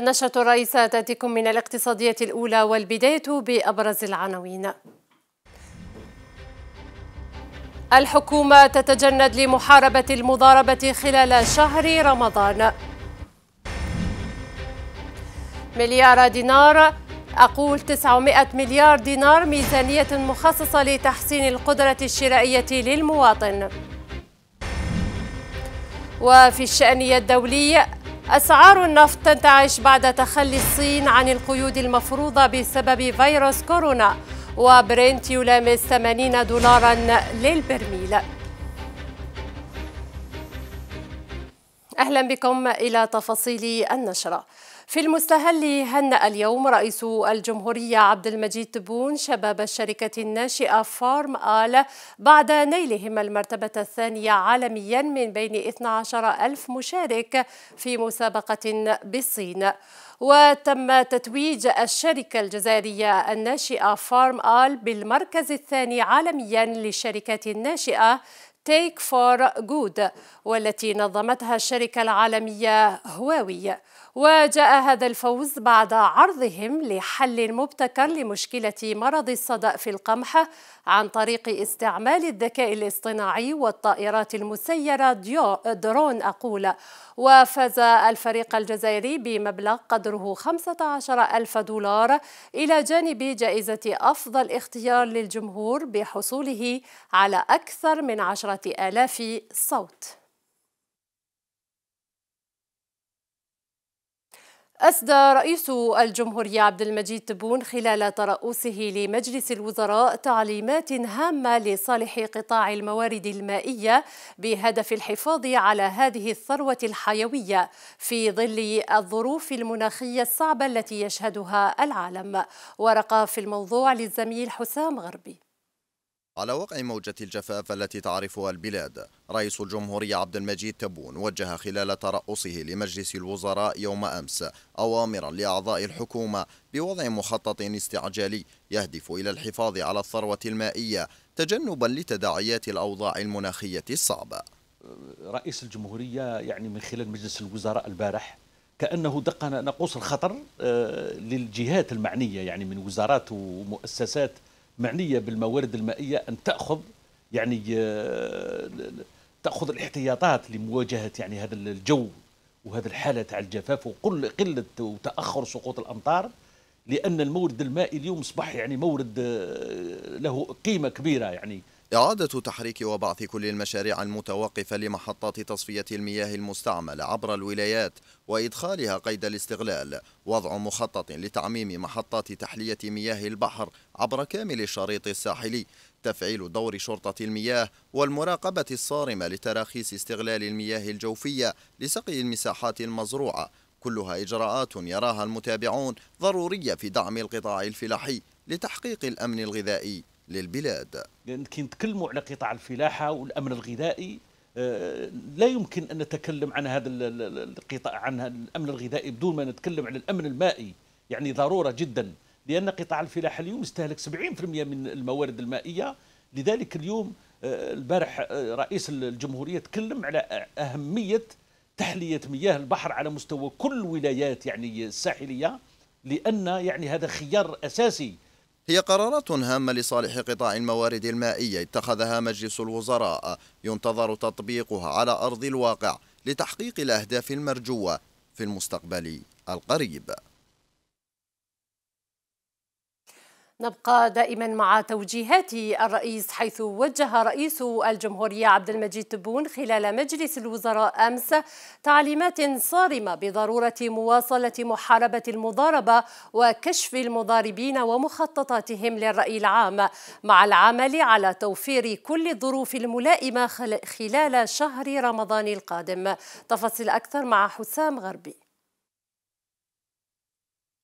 النشرة الرئيسة تأتيكم من الاقتصادية الأولى والبداية بأبرز العناوين الحكومة تتجند لمحاربة المضاربة خلال شهر رمضان مليار دينار أقول 900 مليار دينار ميزانية مخصصة لتحسين القدرة الشرائية للمواطن وفي الشأن الدولي أسعار النفط تنتعش بعد تخلي الصين عن القيود المفروضة بسبب فيروس كورونا وبرنت يلامس 80 دولارا للبرميل أهلا بكم إلى تفاصيل النشرة في المستهل هنأ اليوم رئيس الجمهورية عبد المجيد تبون شباب الشركة الناشئة فارم آل بعد نيلهم المرتبة الثانية عالميا من بين 12 ألف مشارك في مسابقة بالصين وتم تتويج الشركة الجزائرية الناشئة فارم آل بالمركز الثاني عالميا للشركات الناشئة تيك فور جود والتي نظمتها الشركة العالمية هواوي وجاء هذا الفوز بعد عرضهم لحل مبتكر لمشكلة مرض الصدأ في القمح عن طريق استعمال الذكاء الاصطناعي والطائرات المسيرة درون أقول وفاز الفريق الجزائري بمبلغ قدره 15 ألف دولار إلى جانب جائزة أفضل اختيار للجمهور بحصوله على أكثر من عشرة آلاف صوت أسدى رئيس الجمهورية عبد المجيد تبون خلال ترأسه لمجلس الوزراء تعليمات هامة لصالح قطاع الموارد المائية بهدف الحفاظ على هذه الثروة الحيوية في ظل الظروف المناخية الصعبة التي يشهدها العالم ورقة في الموضوع للزميل حسام غربي على وقع موجة الجفاف التي تعرفها البلاد رئيس الجمهورية عبد المجيد تبون وجه خلال ترأسه لمجلس الوزراء يوم أمس أوامرا لأعضاء الحكومة بوضع مخطط استعجالي يهدف إلى الحفاظ على الثروة المائية تجنبا لتداعيات الأوضاع المناخية الصعبة رئيس الجمهورية يعني من خلال مجلس الوزراء البارح كأنه دق ناقوس الخطر آه، للجهات المعنية يعني من وزارات ومؤسسات معنيه بالموارد المائيه ان تاخذ يعني آه، تاخذ الاحتياطات لمواجهه يعني هذا الجو وهذا الحاله تاع الجفاف وقل قله وتاخر سقوط الامطار لان المورد المائي اليوم اصبح يعني مورد آه، له قيمه كبيره يعني إعادة تحريك وبعث كل المشاريع المتوقفة لمحطات تصفية المياه المستعملة عبر الولايات وإدخالها قيد الاستغلال وضع مخطط لتعميم محطات تحلية مياه البحر عبر كامل الشريط الساحلي تفعيل دور شرطة المياه والمراقبة الصارمة لتراخيص استغلال المياه الجوفية لسقي المساحات المزروعة كلها إجراءات يراها المتابعون ضرورية في دعم القطاع الفلاحي لتحقيق الأمن الغذائي للبلاد كي نتكلموا على قطاع الفلاحة والأمن الغذائي آه، لا يمكن أن نتكلم عن هذا القطاع عن الأمن الغذائي بدون ما نتكلم على الأمن المائي يعني ضرورة جدا لأن قطاع الفلاحة اليوم يستهلك 70% من الموارد المائية لذلك اليوم آه، البارح آه، رئيس الجمهورية تكلم على أهمية تحلية مياه البحر على مستوى كل الولايات يعني الساحلية لأن يعني هذا خيار أساسي هي قرارات هامة لصالح قطاع الموارد المائية اتخذها مجلس الوزراء ينتظر تطبيقها على أرض الواقع لتحقيق الأهداف المرجوة في المستقبل القريب نبقى دائما مع توجيهات الرئيس حيث وجه رئيس الجمهورية عبد المجيد تبون خلال مجلس الوزراء أمس تعليمات صارمة بضرورة مواصلة محاربة المضاربة وكشف المضاربين ومخططاتهم للرأي العام مع العمل على توفير كل الظروف الملائمة خلال شهر رمضان القادم تفاصيل أكثر مع حسام غربي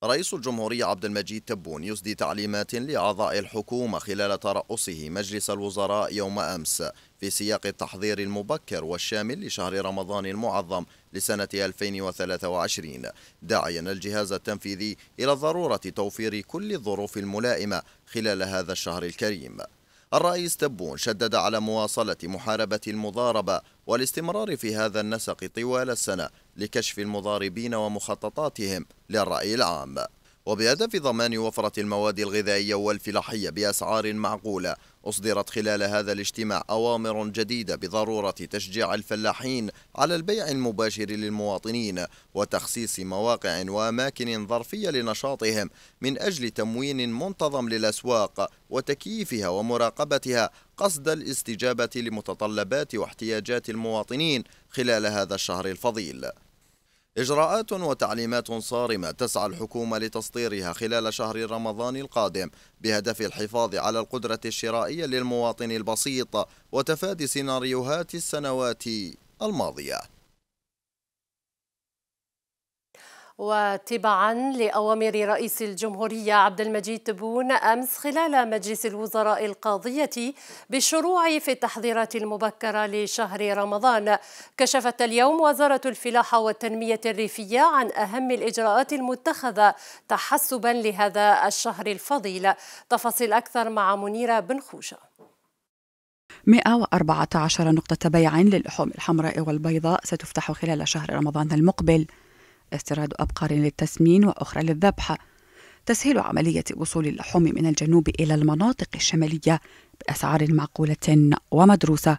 رئيس الجمهورية عبد المجيد تبون يسدي تعليمات لأعضاء الحكومة خلال ترأسه مجلس الوزراء يوم أمس في سياق التحضير المبكر والشامل لشهر رمضان المعظم لسنة 2023 داعيا الجهاز التنفيذي إلى ضرورة توفير كل الظروف الملائمة خلال هذا الشهر الكريم الرئيس تبون شدد على مواصلة محاربة المضاربة والاستمرار في هذا النسق طوال السنة لكشف المضاربين ومخططاتهم للرأي العام وبهدف ضمان وفرة المواد الغذائية والفلاحية بأسعار معقولة أصدرت خلال هذا الاجتماع أوامر جديدة بضرورة تشجيع الفلاحين على البيع المباشر للمواطنين وتخصيص مواقع وأماكن ظرفية لنشاطهم من أجل تموين منتظم للأسواق وتكييفها ومراقبتها قصد الاستجابة لمتطلبات واحتياجات المواطنين خلال هذا الشهر الفضيل إجراءات وتعليمات صارمة تسعى الحكومة لتصديرها خلال شهر رمضان القادم بهدف الحفاظ على القدرة الشرائية للمواطن البسيط وتفادي سيناريوهات السنوات الماضية وتبعا لأوامر رئيس الجمهورية عبد المجيد تبون أمس خلال مجلس الوزراء القاضية بالشروع في التحضيرات المبكرة لشهر رمضان كشفت اليوم وزارة الفلاحة والتنمية الريفية عن أهم الإجراءات المتخذة تحسبا لهذا الشهر الفضيل تفاصيل أكثر مع منيرة بن خوشه 114 نقطة بيع للحوم الحمراء والبيضاء ستفتح خلال شهر رمضان المقبل استيراد أبقار للتسمين وأخرى للذبح تسهيل عملية وصول اللحوم من الجنوب إلى المناطق الشمالية بأسعار معقولة ومدروسة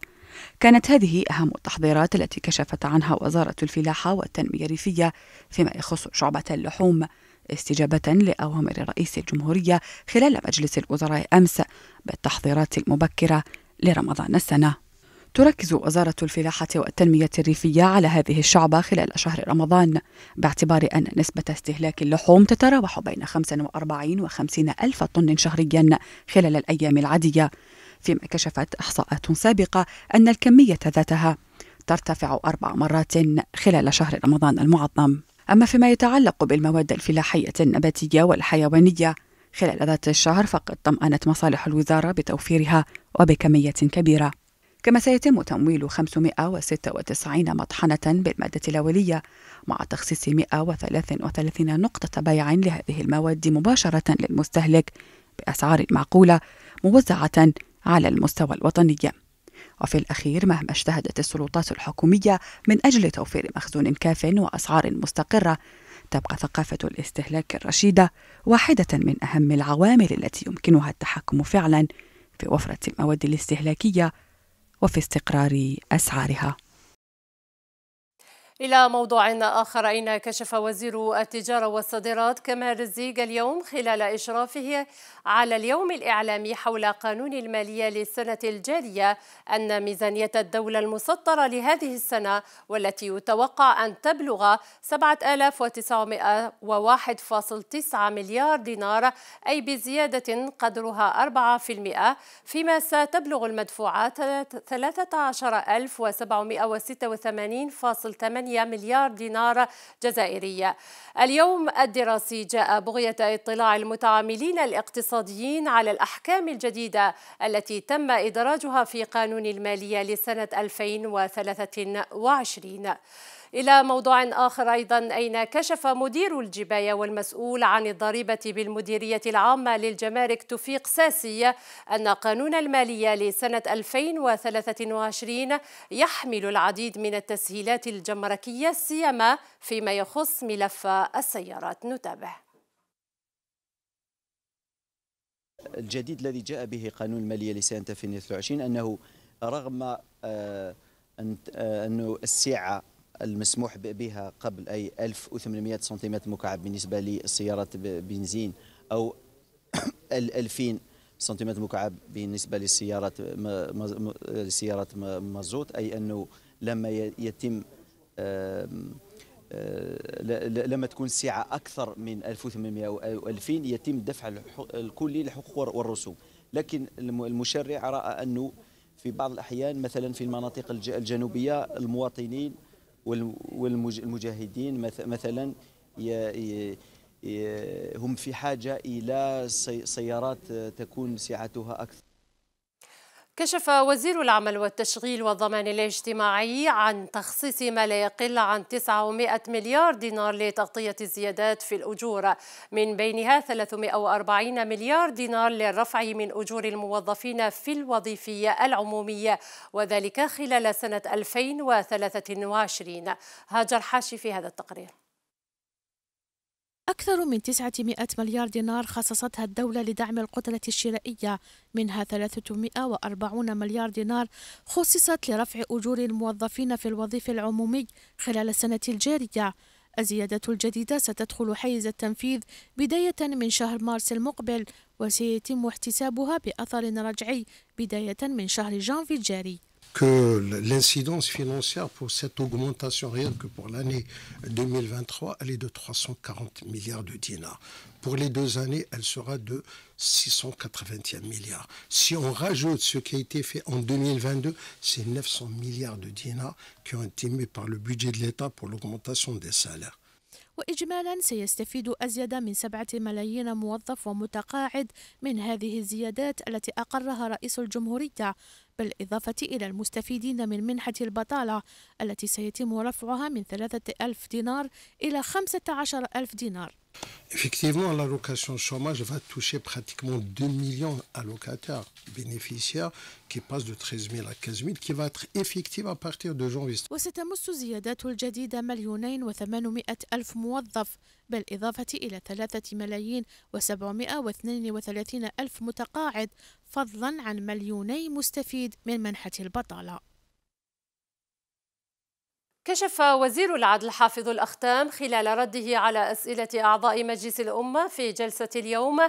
كانت هذه أهم التحضيرات التي كشفت عنها وزارة الفلاحة والتنمية الريفية فيما يخص شعبة اللحوم استجابة لأوامر رئيس الجمهورية خلال مجلس الوزراء أمس بالتحضيرات المبكرة لرمضان السنة تركز وزارة الفلاحة والتنمية الريفية على هذه الشعبة خلال شهر رمضان باعتبار أن نسبة استهلاك اللحوم تتراوح بين 45 و 50 ألف طن شهريا خلال الأيام العادية فيما كشفت إحصاءات سابقة أن الكمية ذاتها ترتفع أربع مرات خلال شهر رمضان المعظم أما فيما يتعلق بالمواد الفلاحية النباتية والحيوانية خلال ذات الشهر فقد طمأنت مصالح الوزارة بتوفيرها وبكمية كبيرة كما سيتم تمويل 596 مطحنة بالمادة الأولية مع تخصيص 133 نقطة بيع لهذه المواد مباشرة للمستهلك بأسعار معقولة موزعة على المستوى الوطني وفي الأخير مهما اجتهدت السلطات الحكومية من أجل توفير مخزون كاف وأسعار مستقرة تبقى ثقافة الاستهلاك الرشيدة واحدة من أهم العوامل التي يمكنها التحكم فعلا في وفرة المواد الاستهلاكية وفي استقرار اسعارها إلى موضوع آخر أين كشف وزير التجارة والصادرات كمال الزيغ اليوم خلال إشرافه على اليوم الإعلامي حول قانون المالية للسنة الجارية أن ميزانية الدولة المسطرة لهذه السنة والتي يتوقع أن تبلغ 7901.9 مليار دينار أي بزيادة قدرها 4% فيما ستبلغ المدفوعات 13786.8 مليار دينار جزائرية اليوم الدراسي جاء بغية اطلاع المتعاملين الاقتصاديين على الأحكام الجديدة التي تم إدراجها في قانون المالية لسنة 2023 إلى موضوع آخر أيضا أين كشف مدير الجباية والمسؤول عن الضريبة بالمديرية العامة للجمارك توفيق ساسي أن قانون المالية لسنة 2023 يحمل العديد من التسهيلات الجمركية سيما فيما يخص ملف السيارات نتابع الجديد الذي جاء به قانون الماليه لسنه 2023 انه رغم آه، انه آه، السعه المسموح بها قبل أي 1800 سنتيمتر مكعب بالنسبة للسيارات بنزين أو 2000 سنتيمتر مكعب بالنسبة للسيارات السيارات مازوت أي أنه لما يتم آه، لما تكون السعة أكثر من 1800 أو 2000 يتم دفع الكلي للحقوق والرسوم لكن المشرع رأى أنه في بعض الأحيان مثلا في المناطق الجنوبية المواطنين والمجاهدين مثلا هم في حاجة إلى سيارات تكون سعتها أكثر كشف وزير العمل والتشغيل والضمان الاجتماعي عن تخصيص ما لا يقل عن 900 مليار دينار لتغطية الزيادات في الأجور من بينها 340 مليار دينار للرفع من أجور الموظفين في الوظيفية العمومية وذلك خلال سنة 2023 هاجر حاشي في هذا التقرير أكثر من 900 مليار دينار خصصتها الدولة لدعم القتلة الشرائية منها 340 مليار دينار خصصت لرفع أجور الموظفين في الوظيفة العمومي خلال السنة الجارية الزيادة الجديدة ستدخل حيز التنفيذ بداية من شهر مارس المقبل وسيتم احتسابها بأثر رجعي بداية من شهر جانفي الجاري que l'incidence financière pour cette augmentation réelle que pour l'année 2023, elle est de 340 milliards de dinars. Pour les deux années, elle sera de 680 milliards. Si on rajoute ce qui a été fait en 2022, c'est 900 milliards de dinars qui ont été mis par le budget de l'État pour l'augmentation des salaires. وإجمالا سيستفيد أزيد من سبعة ملايين موظف ومتقاعد من هذه الزيادات التي أقرها رئيس الجمهورية بالإضافة إلى المستفيدين من منحة البطالة التي سيتم رفعها من 3000 دينار إلى 15000 دينار Effectivement, l'allocation chômage va toucher pratiquement 2 millions d'allocataires bénéficiaires qui passent de 13 000 à 15 000 qui va être effective à partir de janvier وستمس الزيادات الجديدة مليونين وثمانمائة ألف موظف بالإضافة إلى ثلاثة ملايين وسبعمائة واثنين وثلاثين ألف متقاعد فضلا عن مليوني مستفيد من منحة البطالة كشف وزير العدل حافظ الأختام خلال رده على أسئلة أعضاء مجلس الأمة في جلسة اليوم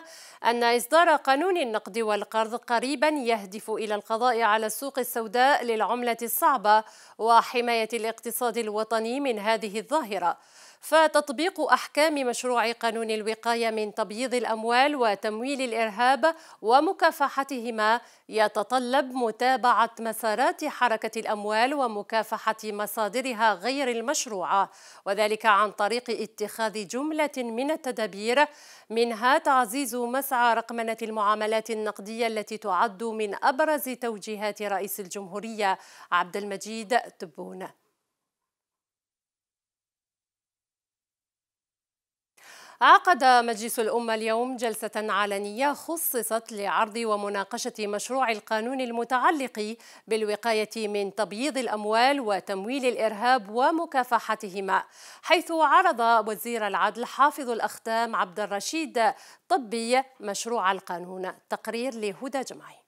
أن إصدار قانون النقد والقرض قريبا يهدف إلى القضاء على السوق السوداء للعملة الصعبة وحماية الاقتصاد الوطني من هذه الظاهرة فتطبيق أحكام مشروع قانون الوقاية من تبييض الأموال وتمويل الإرهاب ومكافحتهما يتطلب متابعة مسارات حركة الأموال ومكافحة مصادرها غير المشروعة وذلك عن طريق اتخاذ جملة من التدابير منها تعزيز مسعى رقمنة المعاملات النقدية التي تعد من أبرز توجيهات رئيس الجمهورية عبد المجيد تبون عقد مجلس الأمة اليوم جلسة علنية خصصت لعرض ومناقشة مشروع القانون المتعلق بالوقاية من تبييض الأموال وتمويل الإرهاب ومكافحتهما حيث عرض وزير العدل حافظ الأختام عبد الرشيد طبي مشروع القانون تقرير لهدى جمعي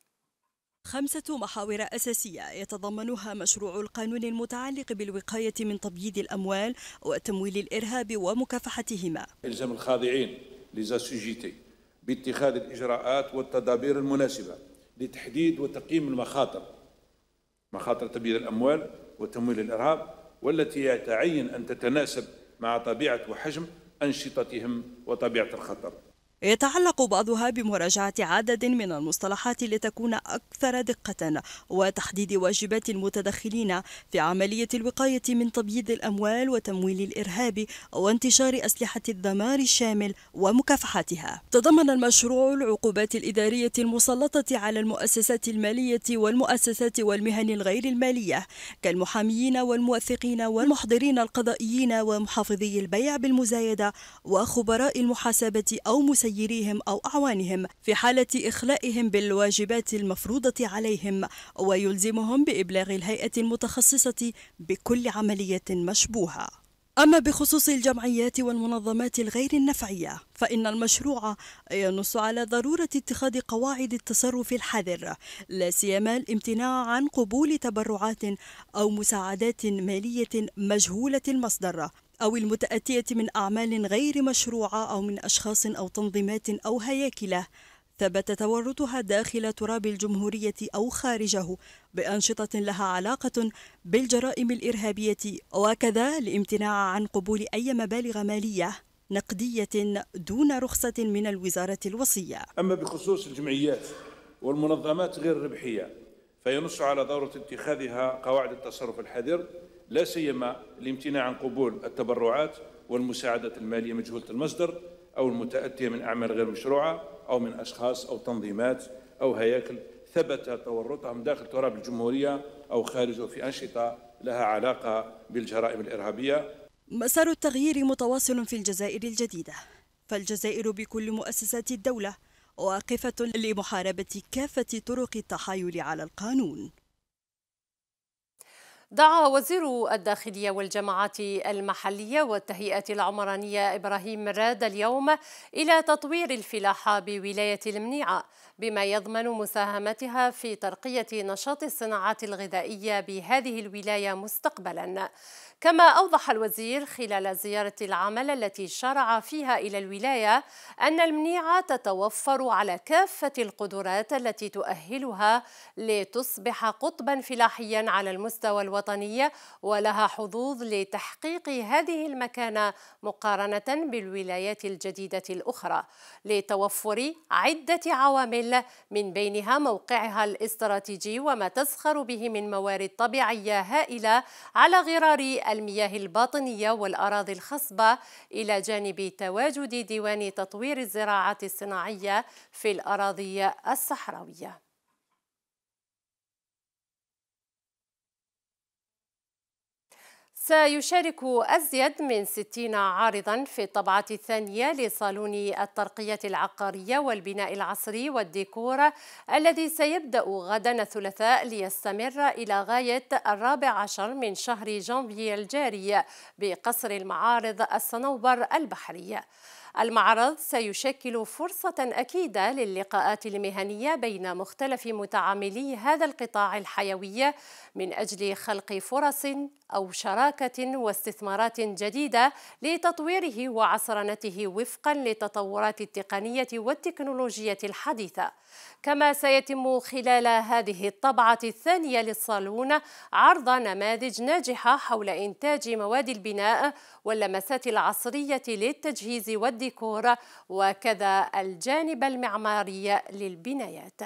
خمسة محاور أساسية يتضمنها مشروع القانون المتعلق بالوقاية من تبييض الأموال وتمويل الإرهاب ومكافحتهما إلزام الخاضعين لزاسوجيتي باتخاذ الإجراءات والتدابير المناسبة لتحديد وتقييم المخاطر مخاطر تبييض الأموال وتمويل الإرهاب والتي يتعين أن تتناسب مع طبيعة وحجم أنشطتهم وطبيعة الخطر يتعلق بعضها بمراجعة عدد من المصطلحات لتكون أكثر دقة وتحديد واجبات المتدخلين في عملية الوقاية من تبييض الأموال وتمويل الإرهاب وانتشار أسلحة الدمار الشامل ومكافحتها. تضمن المشروع العقوبات الإدارية المسلطة على المؤسسات المالية والمؤسسات والمهن الغير المالية كالمحاميين والموثقين والمحضرين القضائيين ومحافظي البيع بالمزايدة وخبراء المحاسبة أو مسيرين مسيريهم أو أعوانهم في حالة إخلائهم بالواجبات المفروضة عليهم ويلزمهم بإبلاغ الهيئة المتخصصة بكل عملية مشبوهة أما بخصوص الجمعيات والمنظمات الغير النفعية فإن المشروع ينص على ضرورة اتخاذ قواعد التصرف الحذر لا سيما الامتناع عن قبول تبرعات أو مساعدات مالية مجهولة المصدر أو المتأتية من أعمال غير مشروعة أو من أشخاص أو تنظيمات أو هياكلة ثبت تورطها داخل تراب الجمهورية أو خارجه بأنشطة لها علاقة بالجرائم الإرهابية وكذا الامتناع عن قبول أي مبالغ مالية نقدية دون رخصة من الوزارة الوصية أما بخصوص الجمعيات والمنظمات غير الربحية فينص على ضرورة اتخاذها قواعد التصرف الحذر لا سيما الامتناع عن قبول التبرعات والمساعدات الماليه مجهوله المصدر او المتاتيه من اعمال غير مشروعه او من اشخاص او تنظيمات او هياكل ثبت تورطهم داخل تراب الجمهوريه او خارجه في انشطه لها علاقه بالجرائم الارهابيه. مسار التغيير متواصل في الجزائر الجديده، فالجزائر بكل مؤسسات الدوله واقفه لمحاربه كافه طرق التحايل على القانون. دعا وزير الداخلية والجماعات المحلية والتهيئة العمرانية إبراهيم مراد اليوم إلى تطوير الفلاحة بولاية المنيعة بما يضمن مساهمتها في ترقية نشاط الصناعات الغذائية بهذه الولاية مستقبلا كما أوضح الوزير خلال زيارة العمل التي شرع فيها إلى الولاية أن المنيعة تتوفر على كافة القدرات التي تؤهلها لتصبح قطبا فلاحيا على المستوى الوطني ولها حظوظ لتحقيق هذه المكانة مقارنة بالولايات الجديدة الأخرى لتوفر عدة عوامل من بينها موقعها الاستراتيجي وما تزخر به من موارد طبيعية هائلة على غرار المياه الباطنية والأراضي الخصبة إلى جانب تواجد ديوان تطوير الزراعة الصناعية في الأراضي الصحراوية سيشارك أزيد من 60 عارضا في الطبعة الثانية لصالون الترقية العقارية والبناء العصري والديكور الذي سيبدأ غدا الثلاثاء ليستمر إلى غاية الرابع عشر من شهر جانفي الجاري بقصر المعارض الصنوبر البحرية. المعرض سيشكل فرصة أكيدة للقاءات المهنية بين مختلف متعاملي هذا القطاع الحيوي من أجل خلق فرص أو شراكة واستثمارات جديدة لتطويره وعصرنته وفقا للتطورات التقنية والتكنولوجية الحديثة كما سيتم خلال هذه الطبعة الثانية للصالون عرض نماذج ناجحة حول إنتاج مواد البناء واللمسات العصرية للتجهيز والدفاع والديكور وكذا الجانب المعماري للبنايات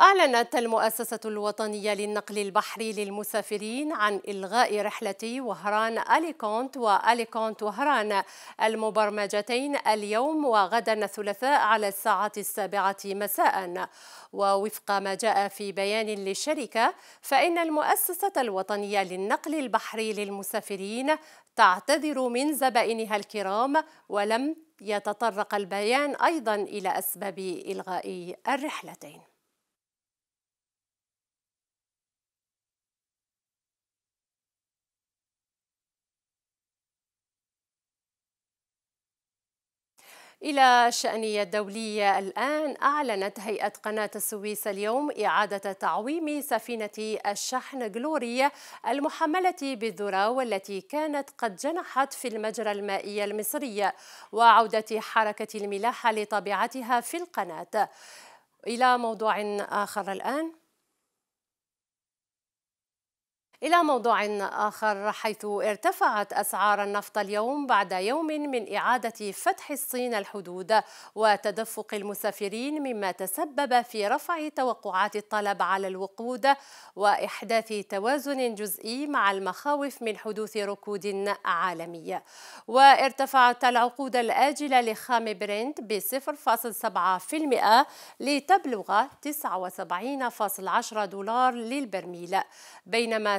أعلنت المؤسسة الوطنية للنقل البحري للمسافرين عن إلغاء رحلتي وهران أليكونت وأليكونت وهران المبرمجتين اليوم وغدا الثلاثاء على الساعة السابعة مساء ووفق ما جاء في بيان للشركة فإن المؤسسة الوطنية للنقل البحري للمسافرين تعتذر من زبائنها الكرام ولم يتطرق البيان أيضا إلى أسباب إلغاء الرحلتين إلى الشأنية الدولية الآن أعلنت هيئة قناة السويس اليوم إعادة تعويم سفينة الشحن جلورية المحملة بالذرة والتي كانت قد جنحت في المجرى المائي المصري وعودة حركة الملاحة لطبيعتها في القناة إلى موضوع آخر الآن إلى موضوع آخر حيث ارتفعت أسعار النفط اليوم بعد يوم من إعادة فتح الصين الحدود وتدفق المسافرين مما تسبب في رفع توقعات الطلب على الوقود وإحداث توازن جزئي مع المخاوف من حدوث ركود عالمي وارتفعت العقود الآجلة لخام برنت ب 0.7% لتبلغ 79.10 دولار للبرميل بينما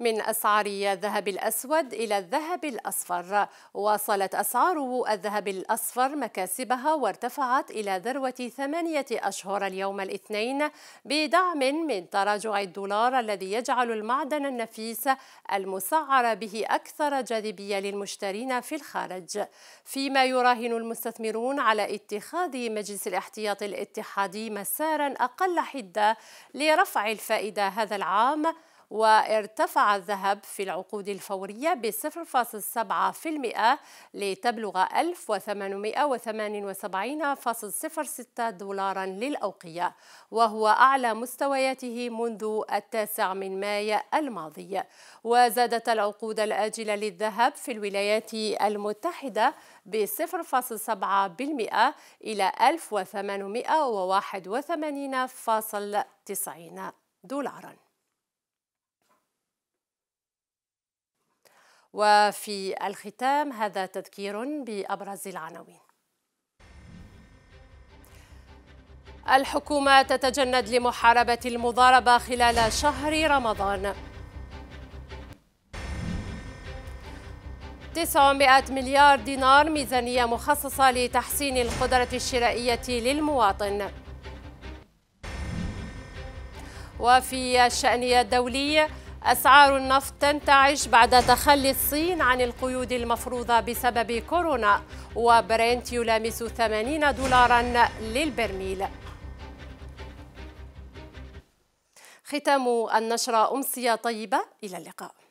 من أسعار الذهب الأسود إلى الذهب الأصفر واصلت أسعار الذهب الأصفر مكاسبها وارتفعت إلى ذروة ثمانية أشهر اليوم الاثنين بدعم من تراجع الدولار الذي يجعل المعدن النفيس المسعر به أكثر جاذبية للمشترين في الخارج فيما يراهن المستثمرون على اتخاذ مجلس الاحتياط الاتحادي مسارا أقل حدة لرفع الفائدة هذا العام وارتفع الذهب في العقود الفورية ب 0.7% لتبلغ 1878.06 دولارا للأوقية وهو أعلى مستوياته منذ التاسع من ماي الماضي وزادت العقود الآجلة للذهب في الولايات المتحدة ب 0.7% إلى 1881.90 دولارا وفي الختام هذا تذكير بأبرز العناوين الحكومة تتجند لمحاربة المضاربة خلال شهر رمضان 900 مليار دينار ميزانية مخصصة لتحسين القدرة الشرائية للمواطن وفي الشأن الدولي أسعار النفط تنتعش بعد تخلي الصين عن القيود المفروضة بسبب كورونا وبرنت يلامس 80 دولارا للبرميل ختام النشرة أمسية طيبة إلى اللقاء